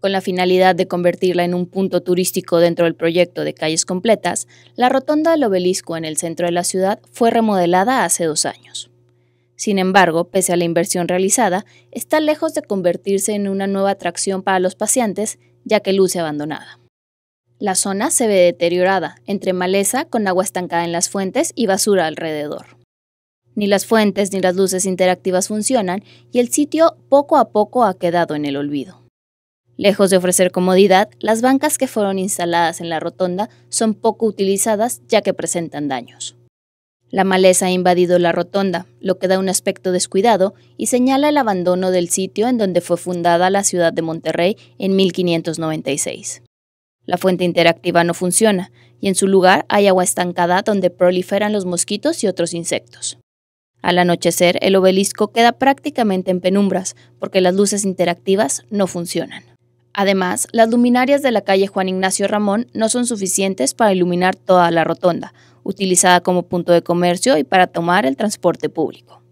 Con la finalidad de convertirla en un punto turístico dentro del proyecto de calles completas, la rotonda del obelisco en el centro de la ciudad fue remodelada hace dos años. Sin embargo, pese a la inversión realizada, está lejos de convertirse en una nueva atracción para los pacientes, ya que luce abandonada. La zona se ve deteriorada, entre maleza, con agua estancada en las fuentes y basura alrededor. Ni las fuentes ni las luces interactivas funcionan y el sitio poco a poco ha quedado en el olvido. Lejos de ofrecer comodidad, las bancas que fueron instaladas en la rotonda son poco utilizadas ya que presentan daños. La maleza ha invadido la rotonda, lo que da un aspecto descuidado y señala el abandono del sitio en donde fue fundada la ciudad de Monterrey en 1596. La fuente interactiva no funciona y en su lugar hay agua estancada donde proliferan los mosquitos y otros insectos. Al anochecer, el obelisco queda prácticamente en penumbras porque las luces interactivas no funcionan. Además, las luminarias de la calle Juan Ignacio Ramón no son suficientes para iluminar toda la rotonda, utilizada como punto de comercio y para tomar el transporte público.